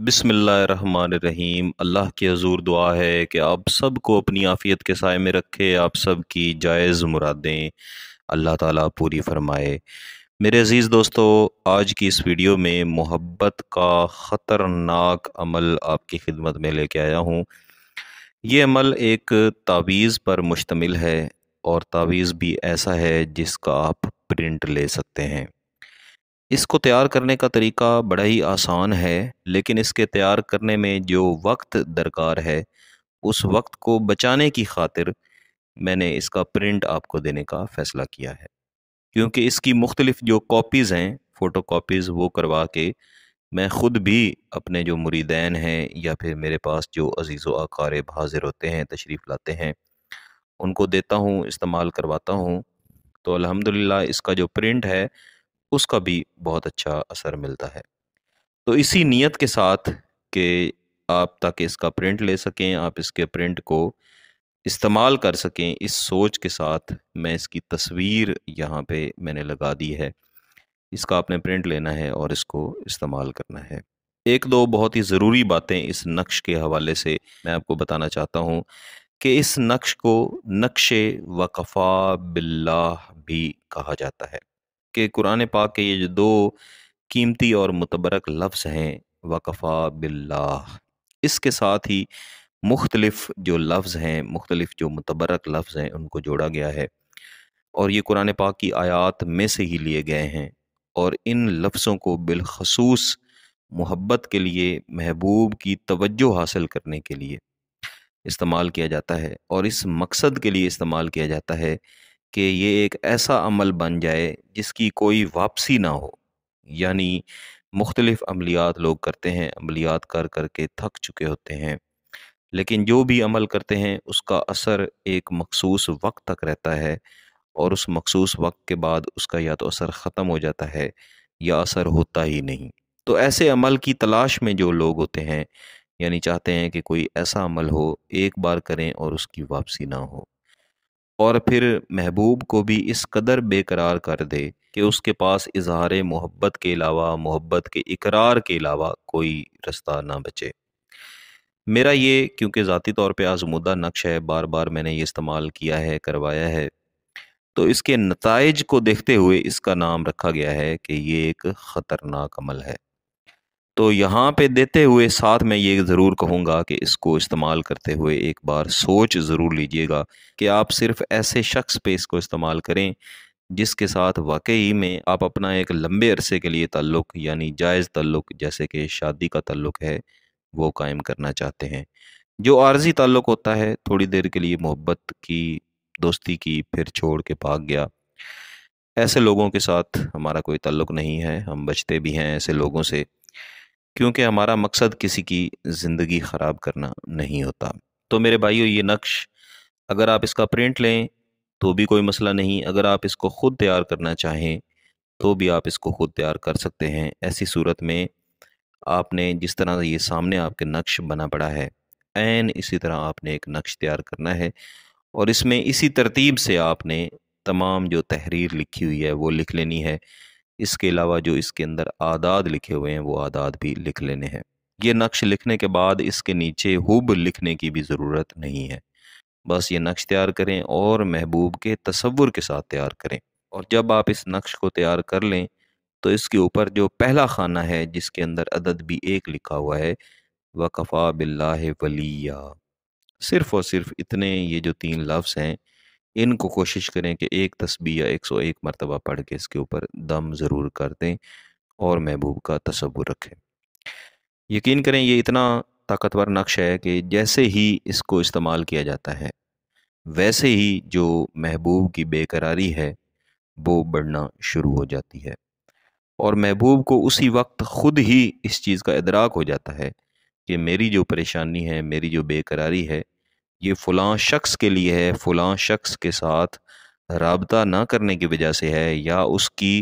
बिसमीम अल्लाह के हजूर दुआ है कि आप सबको अपनी आफ़ियत के साय में रखे आप सब की जायज़ मुरादें अल्लाह ताला पूरी फरमाए मेरे अज़ीज़ दोस्तों आज की इस वीडियो में मोहब्बत का ख़तरनाक अमल आपकी खिदमत में लेके आया हूँ ये अमल एक तावीज़ पर मुश्तमिल है और तावीज़ भी ऐसा है जिसका आप प्रिंट ले सकते हैं इसको तैयार करने का तरीका बड़ा ही आसान है लेकिन इसके तैयार करने में जो वक्त दरकार है उस वक्त को बचाने की खातिर मैंने इसका प्रिंट आपको देने का फ़ैसला किया है क्योंकि इसकी मुख्तलिफ़ जो कॉपीज़ हैं फ़ोटो कॉपीज़ वो करवा के मैं ख़ुद भी अपने जो मुरीदैन हैं या फिर मेरे पास जो अजीज़ आकार हाजिर होते हैं तशरीफ़ लाते हैं उनको देता हूँ इस्तेमाल करवाता हूँ तो अलहमदिल्ला इसका जो प्रिंट है उसका भी बहुत अच्छा असर मिलता है तो इसी नीयत के साथ कि आप ताकि इसका प्रिंट ले सकें आप इसके प्रिंट को इस्तेमाल कर सकें इस सोच के साथ मैं इसकी तस्वीर यहाँ पे मैंने लगा दी है इसका आपने प्रिंट लेना है और इसको इस्तेमाल करना है एक दो बहुत ही ज़रूरी बातें इस नक्श के हवाले से मैं आपको बताना चाहता हूँ कि इस नक्श को नक्श वकफ़ा बिल्ला भी कहा जाता है कि कुरान पाक के ये जो दो कीमती और मुतबरक लफ्ज़ हैं वकफ़ा बिल्ला इसके साथ ही मुख्तलिफ़ जो लफ्ज़ हैं मुख्तलिफ़ जो मुतबरक लफ्ज़ हैं उनको जोड़ा गया है और ये कुरान पाक की आयात में से ही लिए गए हैं और इन लफ्ज़ों को बिलखसूस मोहब्बत के लिए महबूब की तवज्जो हासिल करने के लिए इस्तेमाल किया जाता है और इस मकसद के लिए इस्तेमाल किया जाता है कि ये एक ऐसा अमल बन जाए जिसकी कोई वापसी ना हो यानी मुख्तलिफ़ अमलियात लोग करते हैं अमलियात कर कर के थक चुके होते हैं लेकिन जो भी अमल करते हैं उसका असर एक मखसूस वक्त तक रहता है और उस मखसूस वक्त के बाद उसका या तो असर ख़त्म हो जाता है या असर होता ही नहीं तो ऐसे अमल की तलाश में जो लोग होते हैं यानी चाहते हैं कि कोई ऐसा अमल हो एक बार करें और उसकी वापसी ना हो और फिर महबूब को भी इस कदर बेकरार कर दे कि उसके पास इजहार मोहब्बत के अलावा मोहब्बत के इकरार के अलावा कोई रास्ता ना बचे मेरा ये क्योंकि ज़ाती तौर पे आजमुदा नक्श है बार बार मैंने ये इस्तेमाल किया है करवाया है तो इसके नतज को देखते हुए इसका नाम रखा गया है कि ये एक ख़तरनाक अमल है तो यहाँ पे देते हुए साथ में ये ज़रूर कहूँगा कि इसको इस्तेमाल करते हुए एक बार सोच ज़रूर लीजिएगा कि आप सिर्फ ऐसे शख्स पे इसको इस्तेमाल करें जिसके साथ वाकई में आप अपना एक लंबे अरसे के लिए ताल्लुक़ यानी जायज़ ताल्लुक़ जैसे कि शादी का ताल्लुक़ है वो कायम करना चाहते हैं जो आर्जी ताल्लुक़ होता है थोड़ी देर के लिए मोहब्बत की दोस्ती की फिर छोड़ के भाग गया ऐसे लोगों के साथ हमारा कोई ताल्लुक़ नहीं है हम बचते भी हैं ऐसे लोगों से क्योंकि हमारा मकसद किसी की ज़िंदगी ख़राब करना नहीं होता तो मेरे भाइयों ये नक्श अगर आप इसका प्रिंट लें तो भी कोई मसला नहीं अगर आप इसको ख़ुद तैयार करना चाहें तो भी आप इसको ख़ुद तैयार कर सकते हैं ऐसी सूरत में आपने जिस तरह ये सामने आपके नक्श बना पड़ा है एन इसी तरह आपने एक नक्श तैयार करना है और इसमें इसी तरतीब से आपने तमाम जो तहरीर लिखी हुई है वो लिख लेनी है इसके अलावा जो इसके अंदर आदाद लिखे हुए हैं वो आदाद भी लिख लेने हैं ये नक्श लिखने के बाद इसके नीचे हुब लिखने की भी ज़रूरत नहीं है बस ये नक्श तैयार करें और महबूब के तस्वुर के साथ तैयार करें और जब आप इस नक्श को तैयार कर लें तो इसके ऊपर जो पहला खाना है जिसके अंदर अदद भी एक लिखा हुआ है वकफ़ा बिल्ला वलिया सिर्फ़ और सिर्फ इतने ये जो तीन लफ्ज़ हैं इनको कोशिश करें कि एक तस्बी या एक सौ एक मरतबा पढ़ के इसके ऊपर दम ज़रूर कर दें और महबूब का तस्वुर रखें यकीन करें ये इतना ताकतवर नक्श है कि जैसे ही इसको इस्तेमाल किया जाता है वैसे ही जो महबूब की बेकरारी है वो बढ़ना शुरू हो जाती है और महबूब को उसी वक्त ख़ुद ही इस चीज़ का इदराक हो जाता है कि मेरी जो परेशानी है मेरी जो बेकरारी है ये फ़लाँ शख्स के लिए है फ़लाँ शख्स के साथ रबता ना करने की वजह से है या उसकी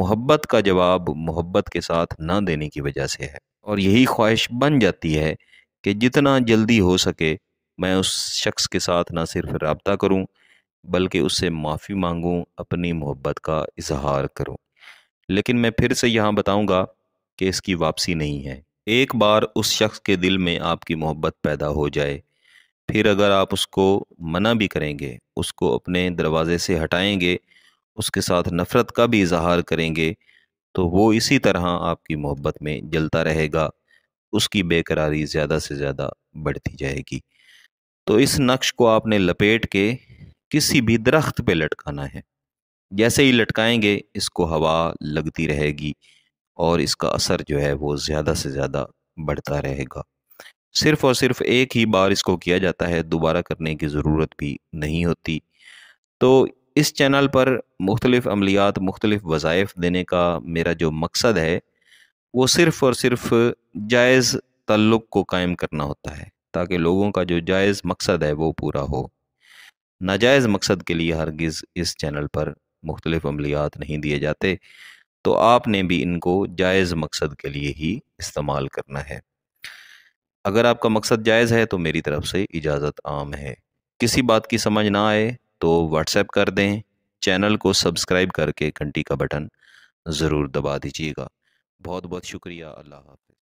मोहब्बत का जवाब मोहब्बत के साथ ना देने की वजह से है और यही ख्वाहिश बन जाती है कि जितना जल्दी हो सके मैं उस शख्स के साथ ना सिर्फ रबता करूँ बल्कि उससे माफ़ी मांगूँ अपनी मोहब्बत का इजहार करूँ लेकिन मैं फिर से यहाँ बताऊँगा कि इसकी वापसी नहीं है एक बार उस शख्स के दिल में आपकी मोहब्बत पैदा हो जाए फिर अगर आप उसको मना भी करेंगे उसको अपने दरवाज़े से हटाएंगे उसके साथ नफ़रत का भी इजहार करेंगे तो वो इसी तरह आपकी मोहब्बत में जलता रहेगा उसकी बेकरारी ज़्यादा से ज़्यादा बढ़ती जाएगी तो इस नक्श को आपने लपेट के किसी भी दरख्त पे लटकाना है जैसे ही लटकाएंगे इसको हवा लगती रहेगी और इसका असर जो है वो ज़्यादा से ज़्यादा बढ़ता रहेगा सिर्फ और सिर्फ एक ही बार इसको किया जाता है दोबारा करने की ज़रूरत भी नहीं होती तो इस चैनल पर मुख्तलिफ़ अमलियात मुख्तलिफ़ वज़ाइफ देने का मेरा जो मकसद है वो सिर्फ़ और सिर्फ जायज़ तल्लुक़ को कायम करना होता है ताकि लोगों का जो जायज़ मकसद है वो पूरा हो नाजायज़ मकसद के लिए हरगिज़ इस चैनल पर मुख्तलिफ़ अमलियात नहीं दिए जाते तो आपने भी इनको जायज़ मकसद के लिए ही इस्तेमाल करना है अगर आपका मकसद जायज़ है तो मेरी तरफ से इजाज़त आम है किसी बात की समझ ना आए तो व्हाट्सएप कर दें चैनल को सब्सक्राइब करके घंटी का बटन ज़रूर दबा दीजिएगा बहुत बहुत शुक्रिया अल्लाह हाफि